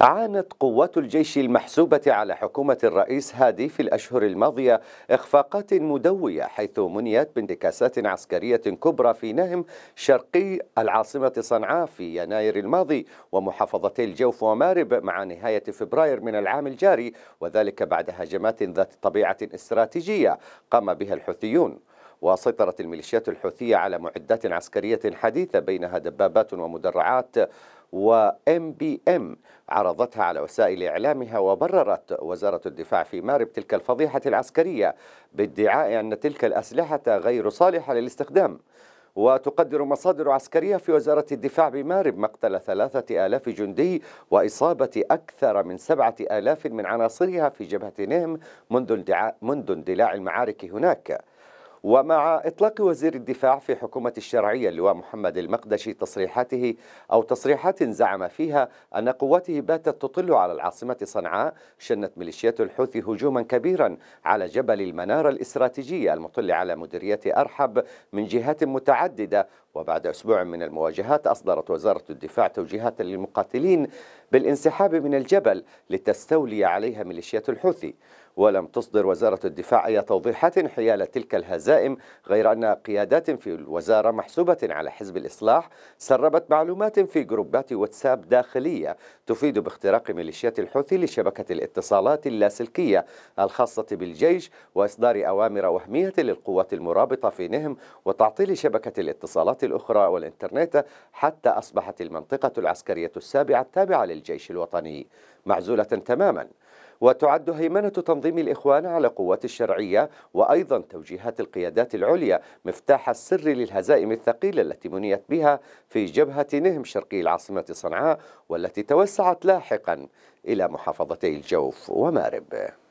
عانت قوات الجيش المحسوبة على حكومة الرئيس هادي في الأشهر الماضية إخفاقات مدوية حيث منيت بانتكاسات عسكرية كبرى في نهم شرقي العاصمة صنعاء في يناير الماضي ومحافظتي الجوف ومارب مع نهاية فبراير من العام الجاري وذلك بعد هجمات ذات طبيعة استراتيجية قام بها الحوثيون وسيطرت الميليشيات الحوثية على معدات عسكرية حديثة بينها دبابات ومدرعات وام بي ام عرضتها على وسائل اعلامها وبررت وزاره الدفاع في مارب تلك الفضيحه العسكريه بادعاء ان تلك الاسلحه غير صالحه للاستخدام وتقدر مصادر عسكرية في وزارة الدفاع بمارب مقتل ثلاثة آلاف جندي وإصابة أكثر من سبعة آلاف من عناصرها في جبهة نهم منذ اندلاع المعارك هناك ومع إطلاق وزير الدفاع في حكومة الشرعية اللواء محمد المقدشي تصريحاته أو تصريحات زعم فيها أن قواته باتت تطل على العاصمة صنعاء شنت ميليشيات الحوثي هجوما كبيرا على جبل المنارة الاستراتيجية المطل على مديرية أرحب من جهات متعددة وبعد أسبوع من المواجهات أصدرت وزارة الدفاع توجيهات للمقاتلين بالانسحاب من الجبل لتستولي عليها ميليشيات الحوثي ولم تصدر وزارة الدفاع أي توضيحات حيال تلك الهزائم غير أن قيادات في الوزارة محسوبة على حزب الإصلاح سربت معلومات في جروبات واتساب داخلية تفيد باختراق ميليشيات الحوثي لشبكة الاتصالات اللاسلكية الخاصة بالجيش وإصدار أوامر وهمية للقوات المرابطة في نهم وتعطيل شبكة الاتصالات الأخرى والإنترنت حتى أصبحت المنطقة العسكرية السابعة التابعة للجيش الوطني معزولة تماما وتعد هيمنة تنظيم الإخوان على قوات الشرعية وأيضا توجيهات القيادات العليا مفتاح السر للهزائم الثقيلة التي منيت بها في جبهة نهم شرقي العاصمة صنعاء والتي توسعت لاحقا إلى محافظتي الجوف ومارب